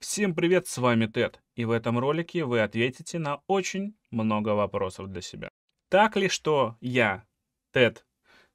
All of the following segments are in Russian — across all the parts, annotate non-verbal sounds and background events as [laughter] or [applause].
Всем привет, с вами Тед, и в этом ролике вы ответите на очень много вопросов для себя. Так ли, что я, Тед,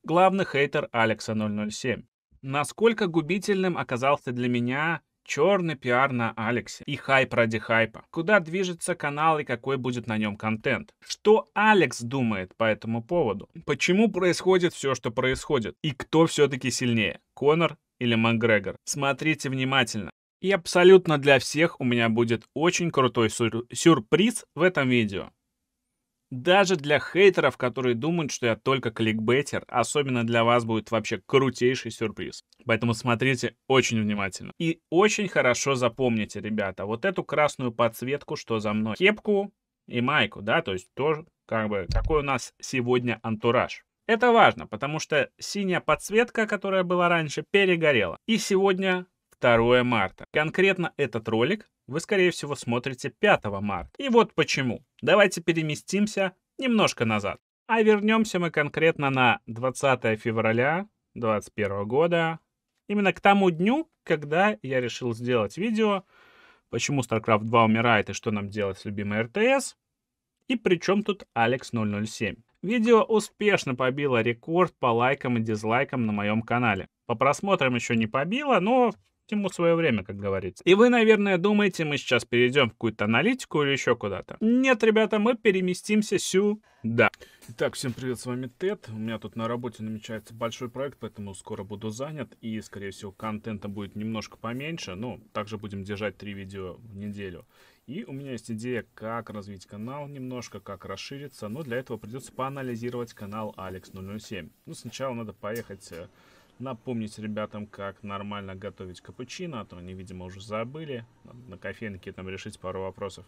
главный хейтер Алекса 007? Насколько губительным оказался для меня черный пиар на Алексе и хайп ради хайпа? Куда движется канал и какой будет на нем контент? Что Алекс думает по этому поводу? Почему происходит все, что происходит? И кто все-таки сильнее, Конор или Макгрегор? Смотрите внимательно. И абсолютно для всех у меня будет очень крутой сюр сюрприз в этом видео. Даже для хейтеров, которые думают, что я только кликбейтер, особенно для вас будет вообще крутейший сюрприз. Поэтому смотрите очень внимательно. И очень хорошо запомните, ребята, вот эту красную подсветку, что за мной. Кепку и майку, да, то есть тоже как бы какой у нас сегодня антураж. Это важно, потому что синяя подсветка, которая была раньше, перегорела. И сегодня 2 марта. Конкретно этот ролик вы, скорее всего, смотрите 5 марта. И вот почему. Давайте переместимся немножко назад. А вернемся мы конкретно на 20 февраля 2021 года. Именно к тому дню, когда я решил сделать видео, почему StarCraft 2 умирает и что нам делать с любимой РТС. И при чем тут Алекс 007? Видео успешно побило рекорд по лайкам и дизлайкам на моем канале. По просмотрам еще не побило, но Всему свое время, как говорится. И вы, наверное, думаете, мы сейчас перейдем в какую-то аналитику или еще куда-то. Нет, ребята, мы переместимся сюда. Итак, всем привет, с вами Тед. У меня тут на работе намечается большой проект, поэтому скоро буду занят. И, скорее всего, контента будет немножко поменьше. Но также будем держать три видео в неделю. И у меня есть идея, как развить канал немножко, как расшириться. Но для этого придется поанализировать канал Alex007. Ну, сначала надо поехать э, напомнить ребятам, как нормально готовить капучино, а то они, видимо, уже забыли. на кофейнике там решить пару вопросов.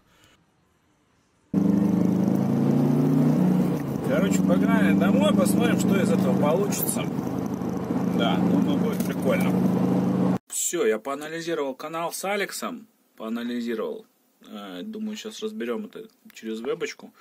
Короче, погнали домой, посмотрим, что из этого получится. Да, думаю, будет прикольно. Все, я поанализировал канал с Алексом. Поанализировал. Э, думаю, сейчас разберем это через вебочку.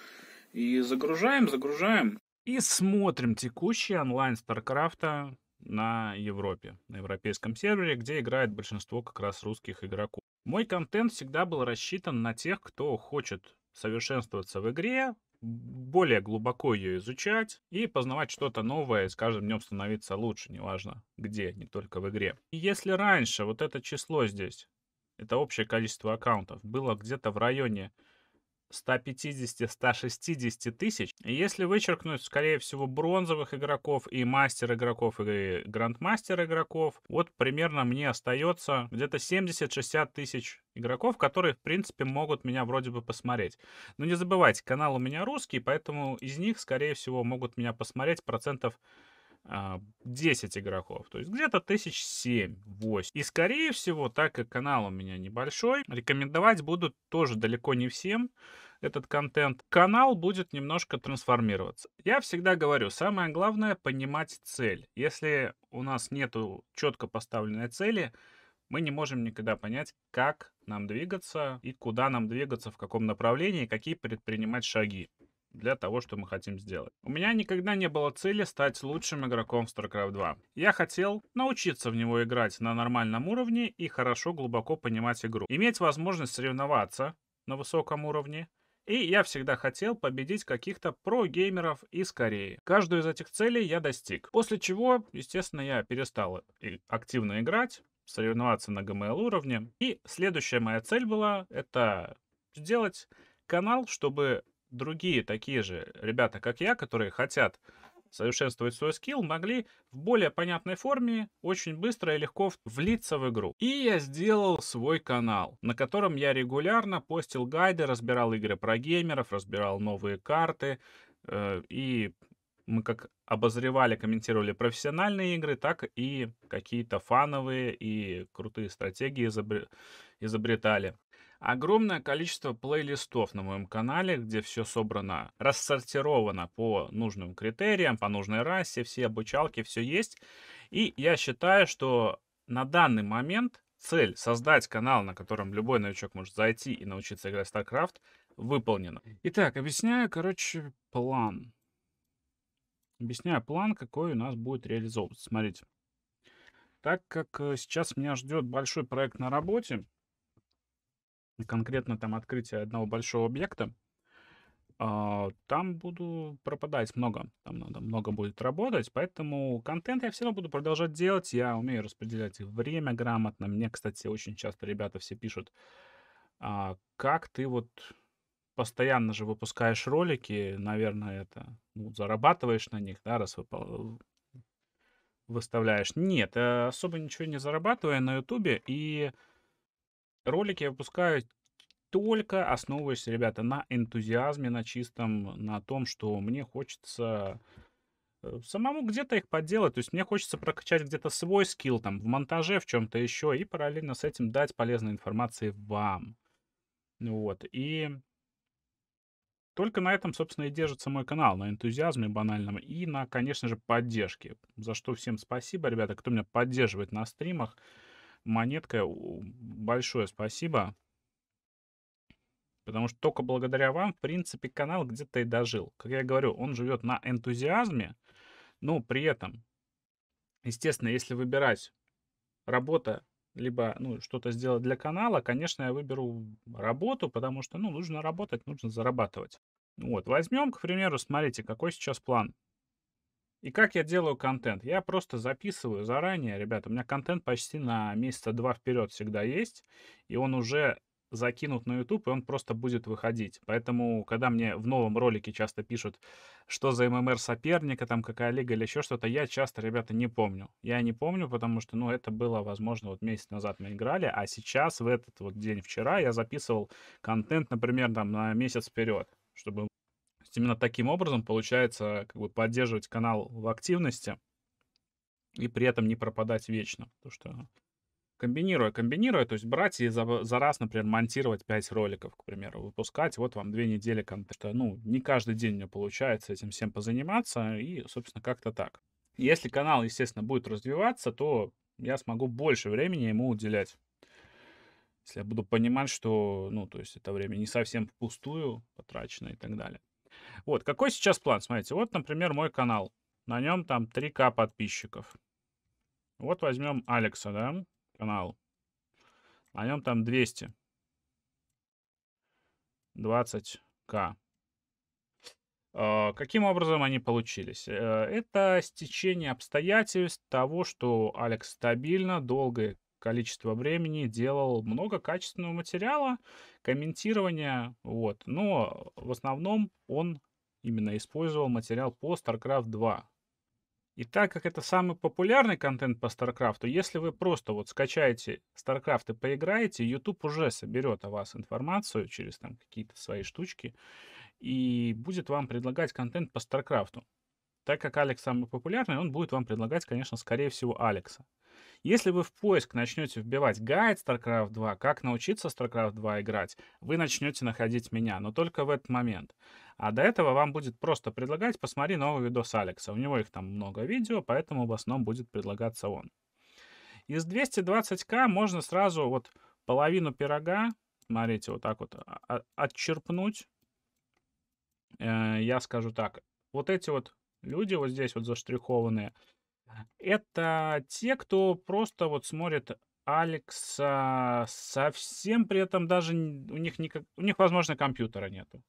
И загружаем, загружаем. И смотрим текущий онлайн Старкрафта на Европе, на европейском сервере, где играет большинство как раз русских игроков. Мой контент всегда был рассчитан на тех, кто хочет совершенствоваться в игре, более глубоко ее изучать и познавать что-то новое, и с каждым днем становиться лучше, неважно где, не только в игре. И если раньше вот это число здесь, это общее количество аккаунтов, было где-то в районе 150-160 тысяч. Если вычеркнуть, скорее всего, бронзовых игроков и мастер игроков и грандмастер игроков, вот примерно мне остается где-то 70-60 тысяч игроков, которые, в принципе, могут меня вроде бы посмотреть. Но не забывайте, канал у меня русский, поэтому из них, скорее всего, могут меня посмотреть процентов 10 а, игроков, то есть где-то тысяч 7-8. И скорее всего, так как канал у меня небольшой, рекомендовать будут тоже далеко не всем, этот контент, канал будет немножко трансформироваться. Я всегда говорю, самое главное понимать цель. Если у нас нету четко поставленной цели, мы не можем никогда понять, как нам двигаться и куда нам двигаться, в каком направлении, какие предпринимать шаги для того, что мы хотим сделать. У меня никогда не было цели стать лучшим игроком в StarCraft 2. Я хотел научиться в него играть на нормальном уровне и хорошо глубоко понимать игру. Иметь возможность соревноваться на высоком уровне, и я всегда хотел победить каких-то про-геймеров из Кореи. Каждую из этих целей я достиг. После чего, естественно, я перестал активно играть, соревноваться на ГМЛ уровне. И следующая моя цель была, это сделать канал, чтобы другие такие же ребята, как я, которые хотят совершенствовать свой скилл, могли в более понятной форме очень быстро и легко влиться в игру. И я сделал свой канал, на котором я регулярно постил гайды, разбирал игры про геймеров, разбирал новые карты, э, и мы как обозревали, комментировали профессиональные игры, так и какие-то фановые и крутые стратегии изобретали. Огромное количество плейлистов на моем канале, где все собрано, рассортировано по нужным критериям, по нужной расе, все обучалки, все есть. И я считаю, что на данный момент цель создать канал, на котором любой новичок может зайти и научиться играть в StarCraft, выполнена. Итак, объясняю, короче, план. Объясняю план, какой у нас будет реализовываться. Смотрите. Так как э, сейчас меня ждет большой проект на работе, конкретно там открытие одного большого объекта, а, там буду пропадать много, там надо много будет работать, поэтому контент я все равно буду продолжать делать, я умею распределять время грамотно, мне, кстати, очень часто ребята все пишут, а, как ты вот постоянно же выпускаешь ролики, наверное, это ну, зарабатываешь на них, да, раз выставляешь. Нет, э, особо ничего не зарабатывая на Ютубе, и Ролики я выпускаю только основываясь, ребята, на энтузиазме, на чистом, на том, что мне хочется э, самому где-то их подделать. То есть мне хочется прокачать где-то свой скилл там в монтаже, в чем-то еще, и параллельно с этим дать полезной информации вам. Вот. И только на этом, собственно, и держится мой канал, на энтузиазме банальном и на, конечно же, поддержке. За что всем спасибо, ребята, кто меня поддерживает на стримах монетка, большое спасибо. Потому что только благодаря вам, в принципе, канал где-то и дожил. Как я говорю, он живет на энтузиазме, но при этом, естественно, если выбирать работа, либо ну, что-то сделать для канала, конечно, я выберу работу, потому что ну, нужно работать, нужно зарабатывать. Вот, возьмем, к примеру, смотрите, какой сейчас план. И как я делаю контент? Я просто записываю заранее, ребята, у меня контент почти на месяца два вперед всегда есть, и он уже закинут на YouTube, и он просто будет выходить. Поэтому, когда мне в новом ролике часто пишут, что за ММР соперника, там какая лига или еще что-то, я часто, ребята, не помню. Я не помню, потому что, ну, это было, возможно, вот месяц назад мы играли, а сейчас, в этот вот день вчера, я записывал контент, например, там, на месяц вперед, чтобы есть именно таким образом получается как бы поддерживать канал в активности и при этом не пропадать вечно. Потому что комбинируя, комбинируя, то есть брать и за, за раз, например, монтировать 5 роликов, к примеру, выпускать, вот вам 2 недели контента. Ну, не каждый день у меня получается этим всем позаниматься, и, собственно, как-то так. Если канал, естественно, будет развиваться, то я смогу больше времени ему уделять. Если я буду понимать, что, ну, то есть это время не совсем впустую потрачено и так далее. Вот, какой сейчас план? Смотрите, вот, например, мой канал. На нем там 3К подписчиков. Вот возьмем Алекса, да, канал. На нем там 200. 20К. А, каким образом они получились? Э, это стечение обстоятельств того, что Алекс стабильно, долгое количество времени, делал много качественного материала, комментирования, вот. Но в основном он именно использовал материал по StarCraft 2. И так как это самый популярный контент по StarCraft, то если вы просто вот скачаете StarCraft и поиграете, YouTube уже соберет о вас информацию через там какие-то свои штучки и будет вам предлагать контент по StarCraft. Так как Алекс самый популярный, он будет вам предлагать, конечно, скорее всего, Алекса. Если вы в поиск начнете вбивать гайд StarCraft 2, как научиться StarCraft 2 играть, вы начнете находить меня, но только в этот момент. А до этого вам будет просто предлагать, посмотри новый видос Алекса. У него их там много видео, поэтому в основном будет предлагаться он. Из 220к можно сразу вот половину пирога, смотрите, вот так вот а, а, отчерпнуть. Э, я скажу так, вот эти вот люди вот здесь вот заштрихованные, это те, кто просто вот смотрит Алекса совсем, при этом даже у них, никак, у них возможно, компьютера нету.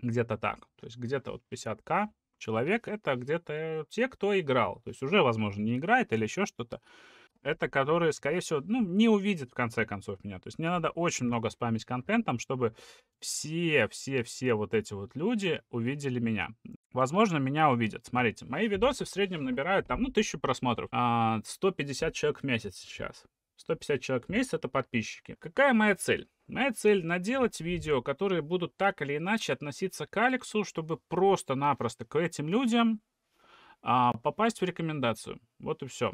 Где-то так. То есть где-то вот 50к человек, это где-то те, кто играл. То есть уже, возможно, не играет или еще что-то. Это которые, скорее всего, ну, не увидят в конце концов меня. То есть мне надо очень много спамить контентом, чтобы все, все, все вот эти вот люди увидели меня возможно, меня увидят. Смотрите, мои видосы в среднем набирают там, ну, тысячу просмотров. 150 а, человек в месяц сейчас. 150 человек в месяц — это подписчики. Какая моя цель? Моя цель — наделать видео, которые будут так или иначе относиться к Алексу, чтобы просто-напросто к этим людям а, попасть в рекомендацию. Вот и все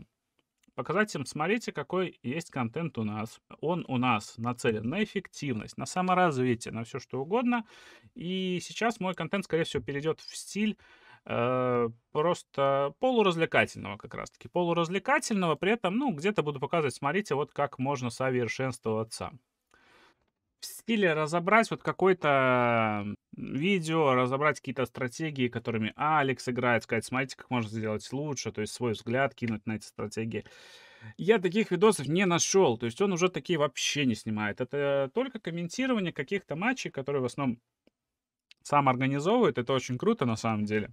показать им, смотрите, какой есть контент у нас. Он у нас нацелен на эффективность, на саморазвитие, на все что угодно. И сейчас мой контент, скорее всего, перейдет в стиль э, просто полуразвлекательного как раз-таки. Полуразвлекательного, при этом, ну, где-то буду показывать, смотрите, вот как можно совершенствоваться в стиле разобрать вот какое-то видео, разобрать какие-то стратегии, которыми Алекс играет, сказать, смотрите, как можно сделать лучше, то есть свой взгляд кинуть на эти стратегии. Я таких видосов не нашел, то есть он уже такие вообще не снимает. Это только комментирование каких-то матчей, которые в основном сам организовывает, это очень круто на самом деле.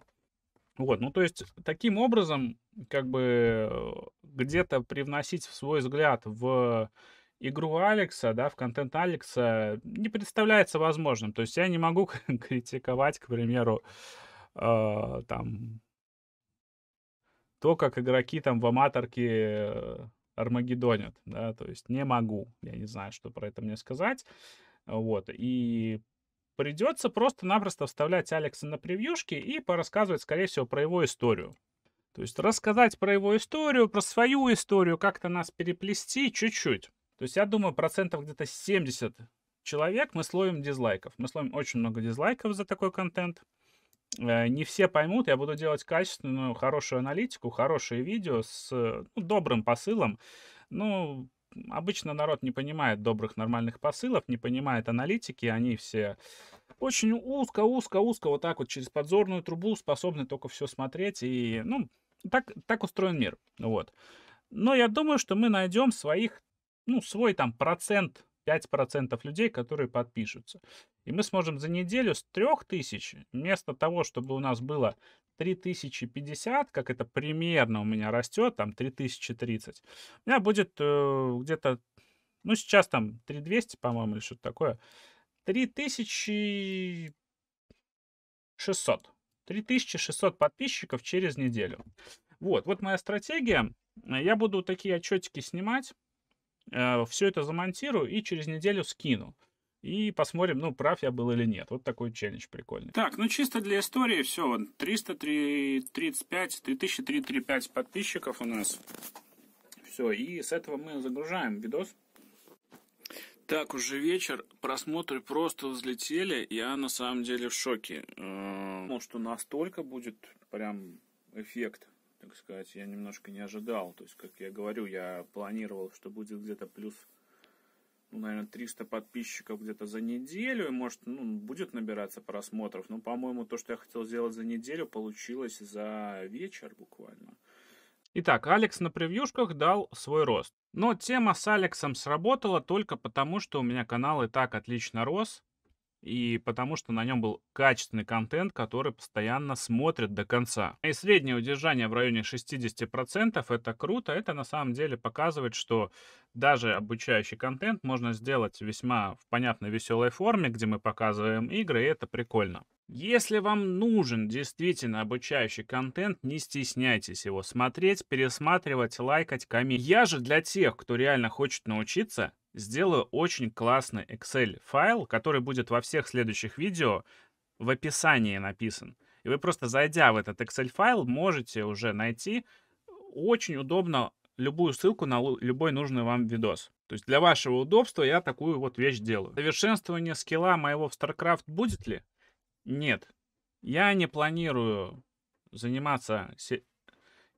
Вот, ну то есть таким образом, как бы э, где-то привносить в свой взгляд в игру Алекса, да, в контент Алекса не представляется возможным. То есть я не могу [laughs] критиковать, к примеру, э, там то, как игроки там в аматорке армагеддонят, да, то есть не могу, я не знаю, что про это мне сказать, вот, и придется просто-напросто вставлять Алекса на превьюшки и порассказывать, скорее всего, про его историю, то есть рассказать про его историю, про свою историю, как-то нас переплести чуть-чуть. То есть я думаю, процентов где-то 70 человек мы словим дизлайков. Мы словим очень много дизлайков за такой контент. Э, не все поймут, я буду делать качественную, хорошую аналитику, хорошее видео с э, ну, добрым посылом. Ну, обычно народ не понимает добрых, нормальных посылов, не понимает аналитики, они все очень узко, узко, узко, вот так вот через подзорную трубу способны только все смотреть. И, ну, так, так устроен мир. Вот. Но я думаю, что мы найдем своих ну, свой там процент 5% людей, которые подпишутся. И мы сможем за неделю с 3000, вместо того, чтобы у нас было 3050, как это примерно у меня растет, там 3030, у меня будет э, где-то, ну сейчас там 3200, по-моему, или что-то такое, 3600. 3600 подписчиков через неделю. Вот, вот моя стратегия. Я буду такие отчетики снимать Э, все это замонтирую и через неделю скину. И посмотрим, ну, прав я был или нет. Вот такой челлендж прикольный. Так, ну чисто для истории все. Вон, 335, 3335 подписчиков у нас. Все, и с этого мы загружаем видос. Так, уже вечер, просмотры просто взлетели, я на самом деле в шоке. Думал, э, что настолько будет прям эффект так сказать, я немножко не ожидал. То есть, как я говорю, я планировал, что будет где-то плюс, ну, наверное, 300 подписчиков где-то за неделю. И, может, ну, будет набираться просмотров. Но, по-моему, то, что я хотел сделать за неделю, получилось за вечер буквально. Итак, Алекс на превьюшках дал свой рост. Но тема с Алексом сработала только потому, что у меня канал и так отлично рос, и потому что на нем был качественный контент, который постоянно смотрит до конца. И среднее удержание в районе 60% это круто, это на самом деле показывает, что даже обучающий контент можно сделать весьма в понятной веселой форме, где мы показываем игры, и это прикольно. Если вам нужен действительно обучающий контент, не стесняйтесь его смотреть, пересматривать, лайкать, комментировать. Я же для тех, кто реально хочет научиться, сделаю очень классный Excel файл, который будет во всех следующих видео в описании написан. И вы просто зайдя в этот Excel файл, можете уже найти очень удобно любую ссылку на любой нужный вам видос. То есть для вашего удобства я такую вот вещь делаю. Совершенствование скилла моего в StarCraft будет ли? Нет. Я не планирую заниматься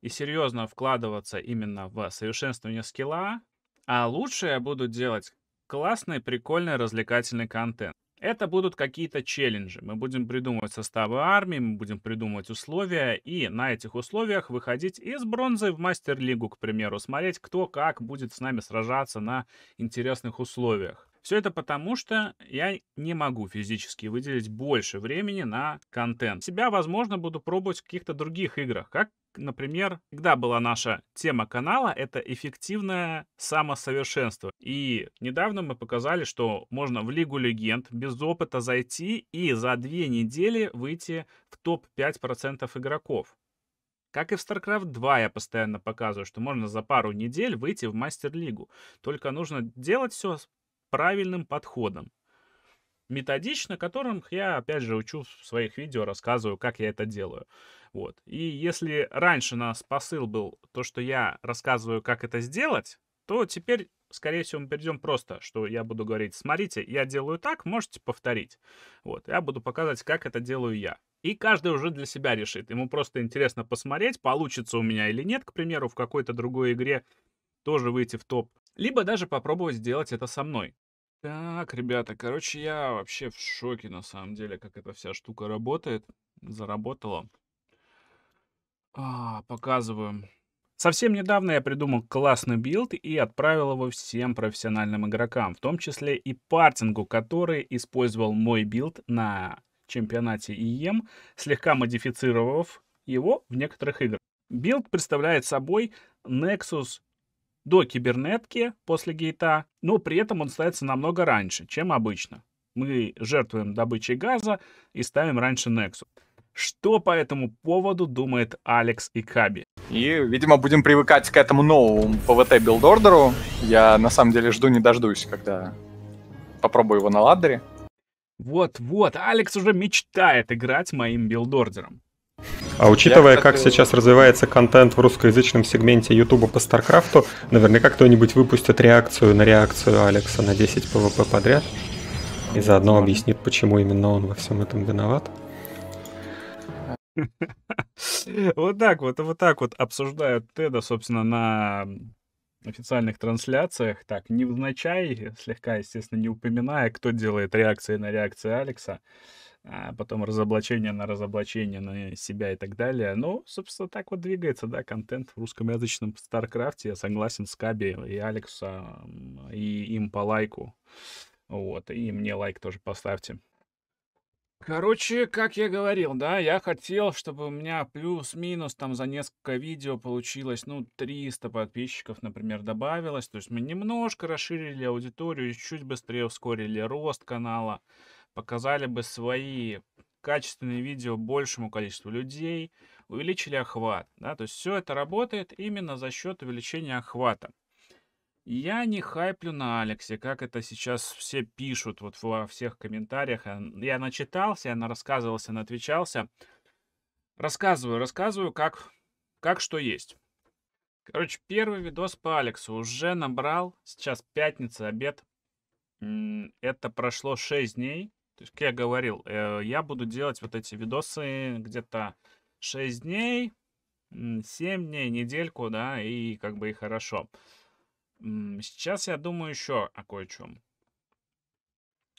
и серьезно вкладываться именно в совершенствование скилла, а лучше я буду делать классный, прикольный, развлекательный контент. Это будут какие-то челленджи. Мы будем придумывать составы армии, мы будем придумывать условия, и на этих условиях выходить из бронзы в мастер-лигу, к примеру, смотреть, кто как будет с нами сражаться на интересных условиях. Все это потому, что я не могу физически выделить больше времени на контент. Себя, возможно, буду пробовать в каких-то других играх, как например, когда была наша тема канала, это эффективное самосовершенство. И недавно мы показали, что можно в Лигу Легенд без опыта зайти и за две недели выйти в топ-5% игроков. Как и в StarCraft 2 я постоянно показываю, что можно за пару недель выйти в мастер-лигу. Только нужно делать все правильным подходом. Методично, которым я, опять же, учу в своих видео, рассказываю, как я это делаю. Вот. И если раньше нас посыл был то, что я рассказываю, как это сделать, то теперь, скорее всего, мы перейдем просто, что я буду говорить, смотрите, я делаю так, можете повторить. Вот, я буду показывать, как это делаю я. И каждый уже для себя решит. Ему просто интересно посмотреть, получится у меня или нет, к примеру, в какой-то другой игре тоже выйти в топ либо даже попробовать сделать это со мной. Так, ребята, короче, я вообще в шоке, на самом деле, как эта вся штука работает. Заработала. А, показываю. Совсем недавно я придумал классный билд и отправил его всем профессиональным игрокам, в том числе и партингу, который использовал мой билд на чемпионате ИЕМ, слегка модифицировав его в некоторых играх. Билд представляет собой Nexus до кибернетки после гейта, но при этом он ставится намного раньше, чем обычно. Мы жертвуем добычей газа и ставим раньше Нексу. Что по этому поводу думает Алекс и Каби? И, видимо, будем привыкать к этому новому ПВТ билдордеру. Я, на самом деле, жду не дождусь, когда попробую его на ладдере. Вот-вот, Алекс уже мечтает играть моим билдордером. А учитывая, я, как сейчас развивается контент в русскоязычном сегменте YouTube по StarCraft, наверняка кто-нибудь выпустит реакцию на реакцию Алекса на 10 ПВП подряд. И заодно объяснит, почему именно он во всем этом виноват. Вот так вот, вот так вот обсуждают Теда, собственно, на официальных трансляциях. Так, невзначай, слегка, естественно, не упоминая, кто делает реакции на реакции Алекса а потом разоблачение на разоблачение на себя и так далее. Ну, собственно, так вот двигается, да, контент в русском язычном Старкрафте. Я согласен с Каби и Алекса, и им по лайку. Вот, и мне лайк тоже поставьте. Короче, как я говорил, да, я хотел, чтобы у меня плюс-минус там за несколько видео получилось, ну, 300 подписчиков, например, добавилось. То есть мы немножко расширили аудиторию, чуть быстрее ускорили рост канала показали бы свои качественные видео большему количеству людей, увеличили охват. Да? То есть все это работает именно за счет увеличения охвата. Я не хайплю на Алексе, как это сейчас все пишут вот во всех комментариях. Я начитался, я на рассказывался, на отвечался. Рассказываю, рассказываю, как, как что есть. Короче, первый видос по Алексу уже набрал. Сейчас пятница, обед. Это прошло 6 дней. То есть, как я говорил, э, я буду делать вот эти видосы где-то 6 дней, 7 дней, недельку, да, и как бы и хорошо. Сейчас я думаю еще о кое-чем.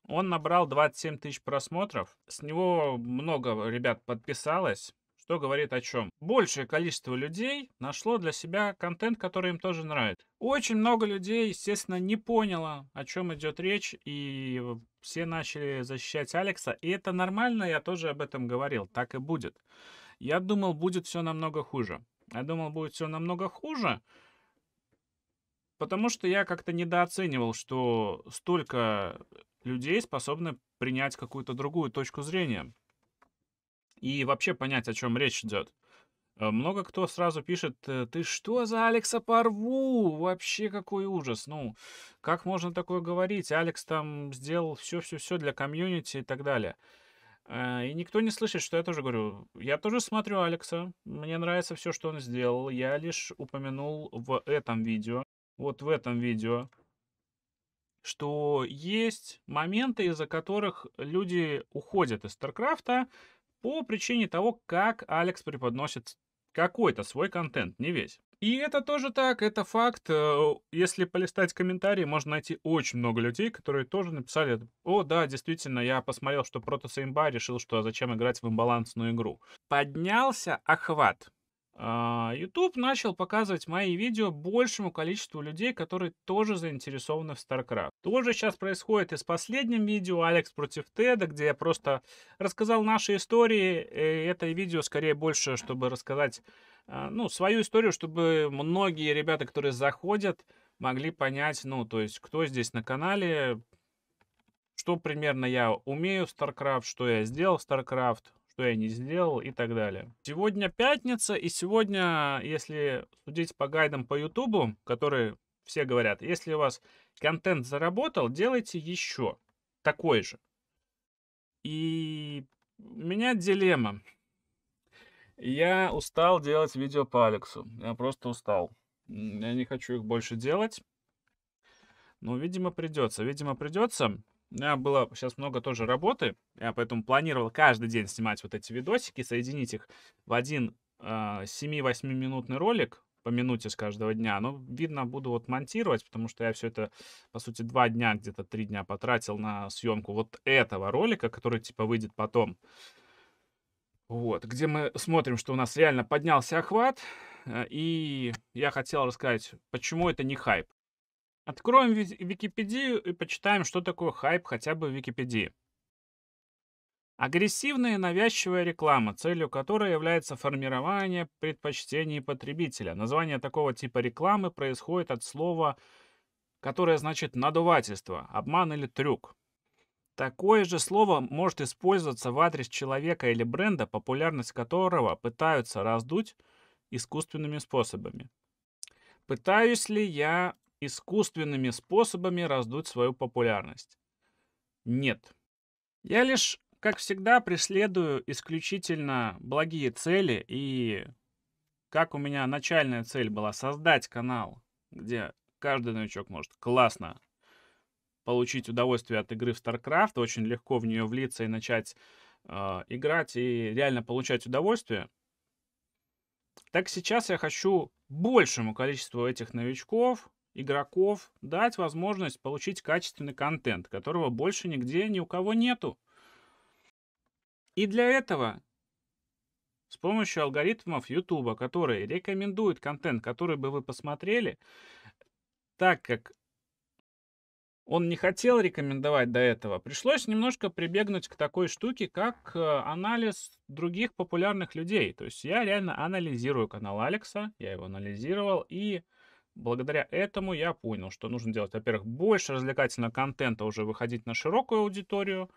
Он набрал 27 тысяч просмотров. С него много ребят подписалось, что говорит о чем. Большее количество людей нашло для себя контент, который им тоже нравится. Очень много людей, естественно, не поняло, о чем идет речь, и э, все начали защищать Алекса, и это нормально, я тоже об этом говорил, так и будет. Я думал, будет все намного хуже. Я думал, будет все намного хуже, потому что я как-то недооценивал, что столько людей способны принять какую-то другую точку зрения. И вообще понять, о чем речь идет. Э, много кто сразу пишет, э, ты что за Алекса порву? Вообще какой ужас. Ну, как можно такое говорить? Алекс там сделал все-все-все для комьюнити и так далее. Э, и никто не слышит, что я тоже говорю. Я тоже смотрю Алекса. Мне нравится все, что он сделал. Я лишь упомянул в этом видео, вот в этом видео, что есть моменты, из-за которых люди уходят из Старкрафта по причине того, как Алекс преподносит какой-то свой контент, не весь. И это тоже так, это факт. Э, если полистать комментарии, можно найти очень много людей, которые тоже написали, о, да, действительно, я посмотрел, что Протас имба решил, что зачем играть в имбалансную игру. Поднялся охват а, YouTube начал показывать мои видео большему количеству людей, которые тоже заинтересованы в StarCraft. То же сейчас происходит и с последним видео «Алекс против Теда», где я просто рассказал наши истории. И это видео скорее больше, чтобы рассказать а, ну, свою историю, чтобы многие ребята, которые заходят, могли понять, ну, то есть, кто здесь на канале, что примерно я умею в StarCraft, что я сделал в StarCraft, что я не сделал и так далее. Сегодня пятница, и сегодня, если судить по гайдам по Ютубу, которые все говорят, если у вас контент заработал, делайте еще такой же. И у меня дилемма. Я устал делать видео по Алексу. Я просто устал. Я не хочу их больше делать. но, видимо, придется. Видимо, придется. У меня было сейчас много тоже работы, я поэтому планировал каждый день снимать вот эти видосики, соединить их в один э, а, 7-8-минутный ролик по минуте с каждого дня. Но, ну, видно, буду вот монтировать, потому что я все это, по сути, два дня, где-то три дня потратил на съемку вот этого ролика, который, типа, выйдет потом. Вот, где мы смотрим, что у нас реально поднялся охват, э, и я хотел рассказать, почему это не хайп. Откроем Википедию и почитаем, что такое хайп хотя бы в Википедии. Агрессивная и навязчивая реклама, целью которой является формирование предпочтений потребителя. Название такого типа рекламы происходит от слова, которое значит надувательство, обман или трюк. Такое же слово может использоваться в адрес человека или бренда, популярность которого пытаются раздуть искусственными способами. Пытаюсь ли я искусственными способами раздуть свою популярность? Нет. Я лишь, как всегда, преследую исключительно благие цели и как у меня начальная цель была создать канал, где каждый новичок может классно получить удовольствие от игры в StarCraft, очень легко в нее влиться и начать э, играть и реально получать удовольствие. Так сейчас я хочу большему количеству этих новичков игроков, дать возможность получить качественный контент, которого больше нигде ни у кого нету. И для этого с помощью алгоритмов YouTube, которые рекомендуют контент, который бы вы посмотрели, так как он не хотел рекомендовать до этого, пришлось немножко прибегнуть к такой штуке, как э, анализ других популярных людей. То есть я реально анализирую канал Алекса, я его анализировал, и Благодаря этому я понял, что нужно делать, во-первых, больше развлекательного контента, уже выходить на широкую аудиторию,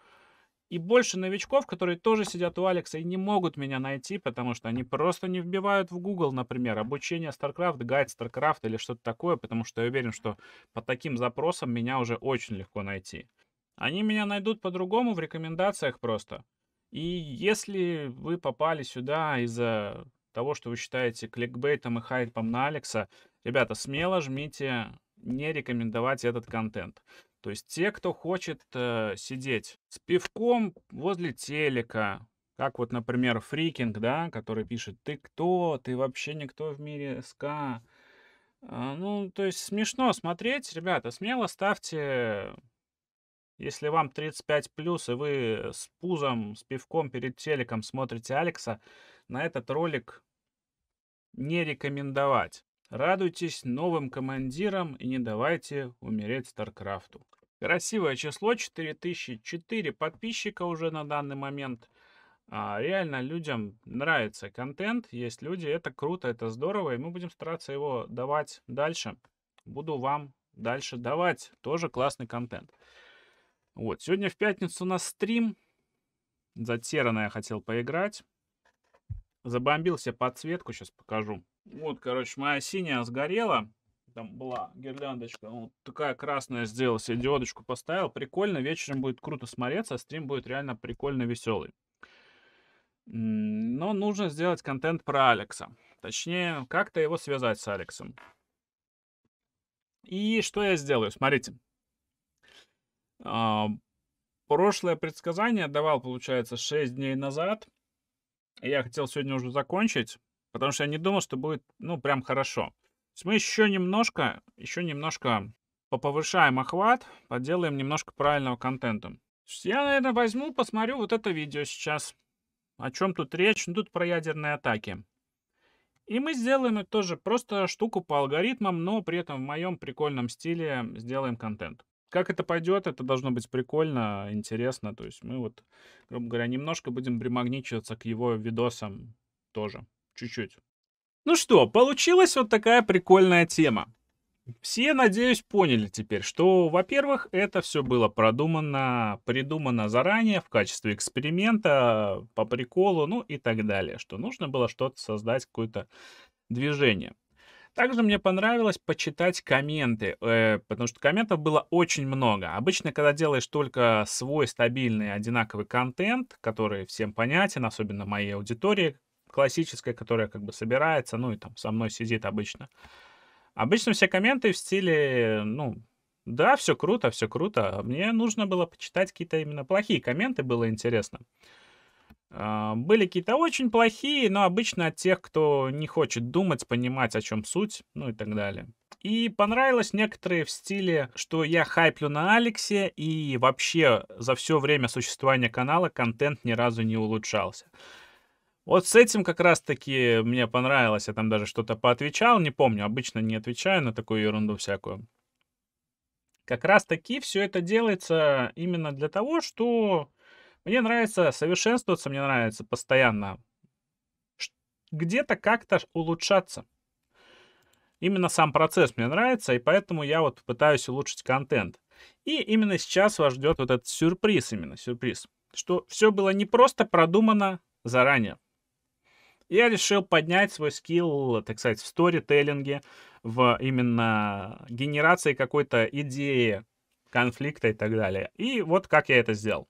и больше новичков, которые тоже сидят у Алекса и не могут меня найти, потому что они просто не вбивают в Google, например, обучение StarCraft, гайд StarCraft или что-то такое, потому что я уверен, что по таким запросам меня уже очень легко найти. Они меня найдут по-другому в рекомендациях просто. И если вы попали сюда из-за того, что вы считаете кликбейтом и хайпом на Алекса, Ребята, смело жмите не рекомендовать этот контент. То есть те, кто хочет э, сидеть с пивком возле телека, как вот, например, Фрикинг, да, который пишет, ты кто, ты вообще никто в мире СК. Э, ну, то есть смешно смотреть, ребята, смело ставьте, если вам 35 плюс, и вы с пузом, с пивком перед телеком смотрите Алекса, на этот ролик не рекомендовать. Радуйтесь новым командирам и не давайте умереть Старкрафту. Красивое число, 4004 подписчика уже на данный момент. А, реально людям нравится контент, есть люди, это круто, это здорово, и мы будем стараться его давать дальше. Буду вам дальше давать, тоже классный контент. Вот, сегодня в пятницу у нас стрим. Затеранно я хотел поиграть. Забомбился подсветку, сейчас покажу. Вот, короче, моя синяя сгорела. Там была гирляндочка. Вот такая красная сделал себе диодочку поставил. Прикольно, вечером будет круто смотреться, а стрим будет реально прикольно веселый. Но нужно сделать контент про Алекса. Точнее, как-то его связать с Алексом. И что я сделаю? Смотрите. А, прошлое предсказание давал, получается, 6 дней назад. Я хотел сегодня уже закончить. Потому что я не думал, что будет, ну, прям хорошо. мы еще немножко, еще немножко поповышаем охват, поделаем немножко правильного контента. Я, наверное, возьму, посмотрю вот это видео сейчас. О чем тут речь? Ну, тут про ядерные атаки. И мы сделаем это тоже просто штуку по алгоритмам, но при этом в моем прикольном стиле сделаем контент. Как это пойдет, это должно быть прикольно, интересно. То есть мы вот, грубо говоря, немножко будем примагничиваться к его видосам тоже чуть-чуть. Ну что, получилась вот такая прикольная тема. Все, надеюсь, поняли теперь, что, во-первых, это все было продумано, придумано заранее в качестве эксперимента, по приколу, ну и так далее, что нужно было что-то создать, какое-то движение. Также мне понравилось почитать комменты, э, потому что комментов было очень много. Обычно, когда делаешь только свой стабильный одинаковый контент, который всем понятен, особенно моей аудитории, классическая, которая как бы собирается, ну и там со мной сидит обычно. Обычно все комменты в стиле, ну, да, все круто, все круто. А мне нужно было почитать какие-то именно плохие комменты, было интересно. А, были какие-то очень плохие, но обычно от тех, кто не хочет думать, понимать, о чем суть, ну и так далее. И понравилось некоторые в стиле, что я хайплю на Алексе, и вообще за все время существования канала контент ни разу не улучшался. Вот с этим как раз-таки мне понравилось. Я там даже что-то поотвечал, не помню. Обычно не отвечаю на такую ерунду всякую. Как раз-таки все это делается именно для того, что мне нравится совершенствоваться, мне нравится постоянно где-то как-то улучшаться. Именно сам процесс мне нравится, и поэтому я вот пытаюсь улучшить контент. И именно сейчас вас ждет вот этот сюрприз, именно сюрприз, что все было не просто продумано заранее, я решил поднять свой скилл, так сказать, в сторителлинге, в именно генерации какой-то идеи, конфликта и так далее. И вот как я это сделал.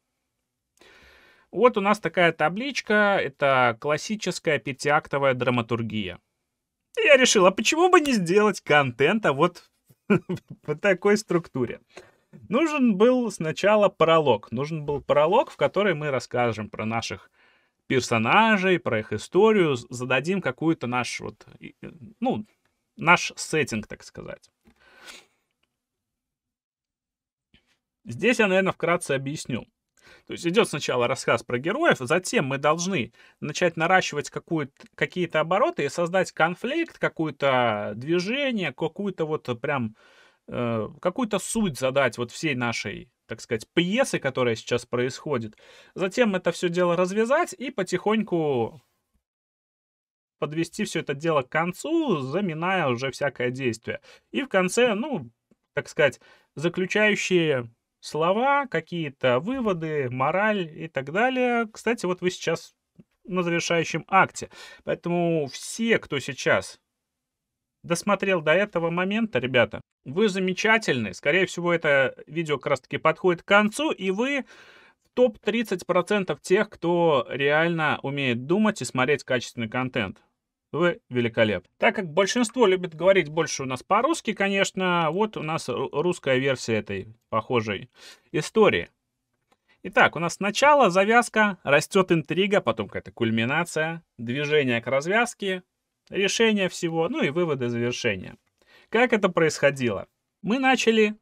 Вот у нас такая табличка, это классическая пятиактовая драматургия. И я решил, а почему бы не сделать контента вот в [laughs] такой структуре? Нужен был сначала пролог. Нужен был пролог, в который мы расскажем про наших персонажей, про их историю, зададим какую-то наш вот, э, ну, наш сеттинг, так сказать. Здесь я, наверное, вкратце объясню. То есть идет сначала рассказ про героев, затем мы должны начать наращивать какие-то обороты и создать конфликт, какое-то движение, какую-то вот прям, э, какую-то суть задать вот всей нашей так сказать, пьесы, которая сейчас происходит. Затем это все дело развязать и потихоньку подвести все это дело к концу, заминая уже всякое действие. И в конце, ну, так сказать, заключающие слова, какие-то выводы, мораль и так далее. Кстати, вот вы сейчас на завершающем акте. Поэтому все, кто сейчас досмотрел до этого момента, ребята, вы замечательны. Скорее всего, это видео как раз-таки подходит к концу, и вы в топ-30% тех, кто реально умеет думать и смотреть качественный контент. Вы великолеп. Так как большинство любит говорить больше у нас по-русски, конечно, вот у нас русская версия этой похожей истории. Итак, у нас сначала завязка, растет интрига, потом какая-то кульминация, движение к развязке, решение всего, ну и выводы завершения. Как это происходило? Мы начали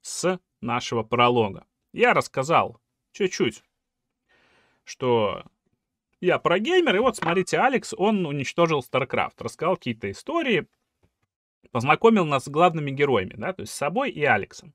с нашего пролога. Я рассказал чуть-чуть, что я про геймер, и вот смотрите, Алекс, он уничтожил StarCraft, рассказал какие-то истории, познакомил нас с главными героями, да, то есть с собой и Алексом.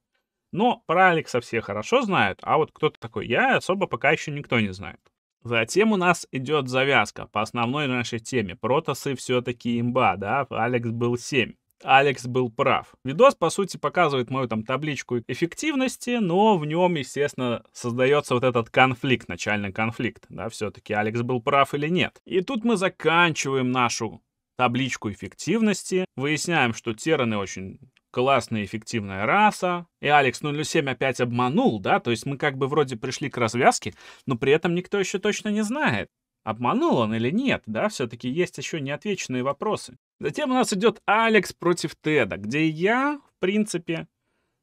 Но про Алекса все хорошо знают, а вот кто-то такой я особо пока еще никто не знает. Затем у нас идет завязка по основной нашей теме. Протасы все-таки имба, да? Алекс был 7. Алекс был прав. Видос, по сути, показывает мою там табличку эффективности, но в нем, естественно, создается вот этот конфликт, начальный конфликт, да, все-таки Алекс был прав или нет. И тут мы заканчиваем нашу табличку эффективности, выясняем, что тераны очень классная эффективная раса. И Алекс 07 ну, опять обманул, да? То есть мы как бы вроде пришли к развязке, но при этом никто еще точно не знает, обманул он или нет, да? Все-таки есть еще неотвеченные вопросы. Затем у нас идет Алекс против Теда, где я, в принципе,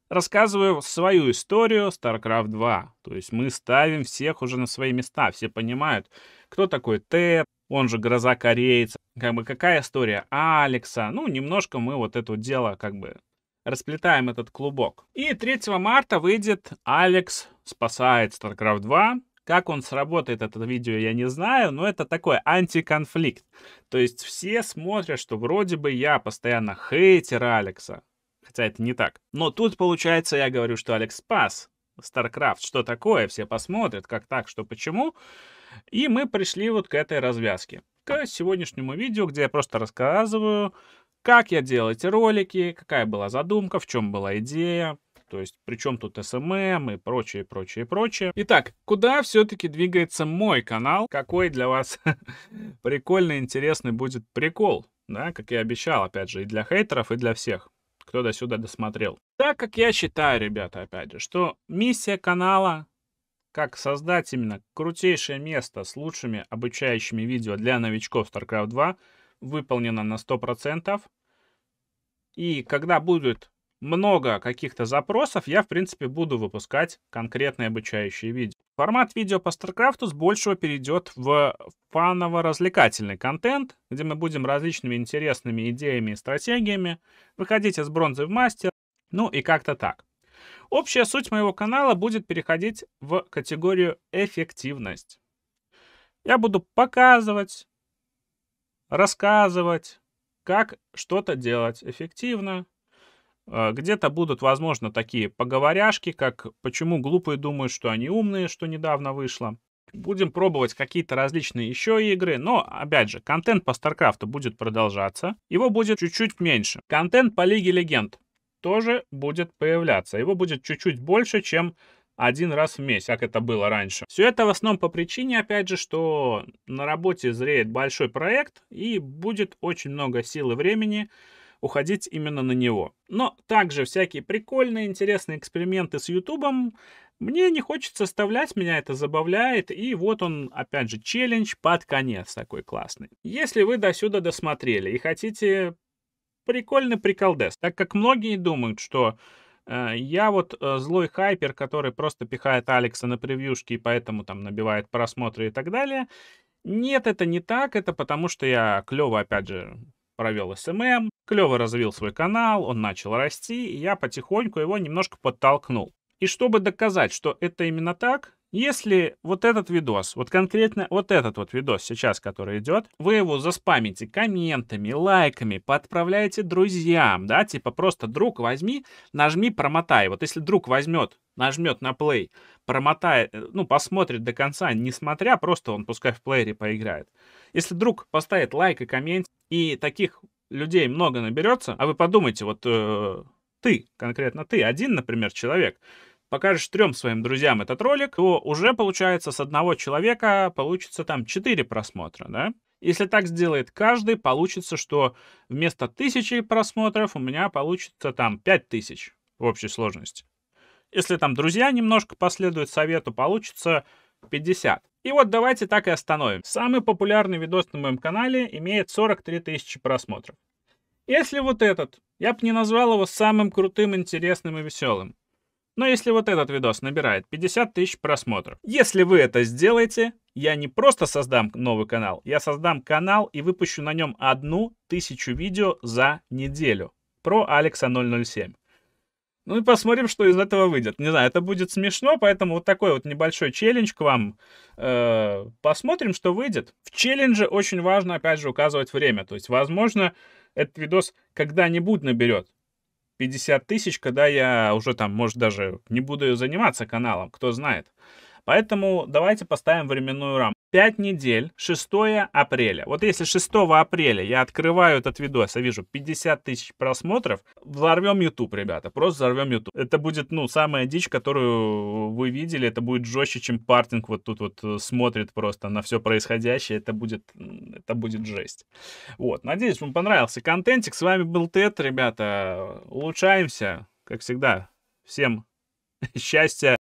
рассказываю свою историю StarCraft 2. То есть мы ставим всех уже на свои места, все понимают, кто такой Тед, он же гроза корейца, как бы какая история Алекса. Ну, немножко мы вот это дело как бы расплетаем этот клубок. И 3 марта выйдет «Алекс спасает StarCraft 2». Как он сработает, это видео я не знаю, но это такой антиконфликт. То есть все смотрят, что вроде бы я постоянно хейтер Алекса. Хотя это не так. Но тут, получается, я говорю, что Алекс спас StarCraft. Что такое? Все посмотрят, как так, что почему. И мы пришли вот к этой развязке. К сегодняшнему видео, где я просто рассказываю, как я делал эти ролики, какая была задумка, в чем была идея, то есть, при чем тут SMM и прочее, прочее, прочее. Итак, куда все-таки двигается мой канал? Какой для вас [laughs] прикольный, интересный будет прикол? Да, как я обещал, опять же, и для хейтеров, и для всех, кто до сюда досмотрел. Так как я считаю, ребята, опять же, что миссия канала как создать именно крутейшее место с лучшими обучающими видео для новичков StarCraft 2 — выполнена на 100%. И когда будет много каких-то запросов, я, в принципе, буду выпускать конкретные обучающие видео. Формат видео по StarCraft с большего перейдет в фаново-развлекательный контент, где мы будем различными интересными идеями и стратегиями выходить из бронзы в мастер, ну и как-то так. Общая суть моего канала будет переходить в категорию «Эффективность». Я буду показывать, рассказывать, как что-то делать эффективно. Э, где-то будут, возможно, такие поговоряшки, как почему глупые думают, что они умные, что недавно вышло. Будем пробовать какие-то различные еще игры, но, опять же, контент по Старкрафту будет продолжаться. Его будет чуть-чуть меньше. Контент по Лиге Легенд тоже будет появляться. Его будет чуть-чуть больше, чем один раз в месяц, как это было раньше. Все это в основном по причине, опять же, что на работе зреет большой проект и будет очень много сил и времени уходить именно на него. Но также всякие прикольные, интересные эксперименты с Ютубом мне не хочется оставлять, меня это забавляет. И вот он, опять же, челлендж под конец такой классный. Если вы до сюда досмотрели и хотите прикольный приколдес, так как многие думают, что Э, я вот э, злой хайпер, который просто пихает Алекса на превьюшки и поэтому там набивает просмотры и так далее. Нет, это не так, это потому что я клево, опять же, провел СММ, клево развил свой канал, он начал расти, и я потихоньку его немножко подтолкнул. И чтобы доказать, что это именно так, если вот этот видос, вот конкретно вот этот вот видос сейчас, который идет, вы его заспамите комментами, лайками, подправляете друзьям, да, типа просто друг возьми, нажми, промотай. Вот если друг возьмет, нажмет на плей, промотает, э, ну, посмотрит до конца, не смотря, просто он пускай в плеере поиграет. Если друг поставит лайк и коммент, и таких людей много наберется, а вы подумайте, вот э, ты, конкретно ты, один, например, человек, покажешь трем своим друзьям этот ролик, то уже получается с одного человека получится там 4 просмотра, да? Если так сделает каждый, получится, что вместо тысячи просмотров у меня получится там 5000 в общей сложности. Если там друзья немножко последуют совету, получится 50. И вот давайте так и остановим. Самый популярный видос на моем канале имеет 43 тысячи просмотров. Если вот этот, я бы не назвал его самым крутым, интересным и веселым. Но если вот этот видос набирает 50 тысяч просмотров, если вы это сделаете, я не просто создам новый канал, я создам канал и выпущу на нем одну тысячу видео за неделю про Алекса 007. Ну и посмотрим, что из этого выйдет. Не знаю, это будет смешно, поэтому вот такой вот небольшой челлендж к вам. Э, посмотрим, что выйдет. В челлендже очень важно, опять же, указывать время. То есть, возможно, этот видос когда-нибудь наберет 50 тысяч, когда я уже там, может, даже не буду заниматься каналом, кто знает. Поэтому давайте поставим временную рамку. 5 недель, 6 апреля. Вот если 6 апреля я открываю этот видос, я вижу 50 тысяч просмотров, взорвем YouTube, ребята, просто взорвем YouTube. Это будет, ну, самая дичь, которую вы видели, это будет жестче, чем партинг вот тут вот э, смотрит просто на все происходящее, это будет, это будет жесть. Вот, надеюсь, вам понравился контентик, с вами был Тед, ребята, улучшаемся, как всегда, всем [laughs] счастья.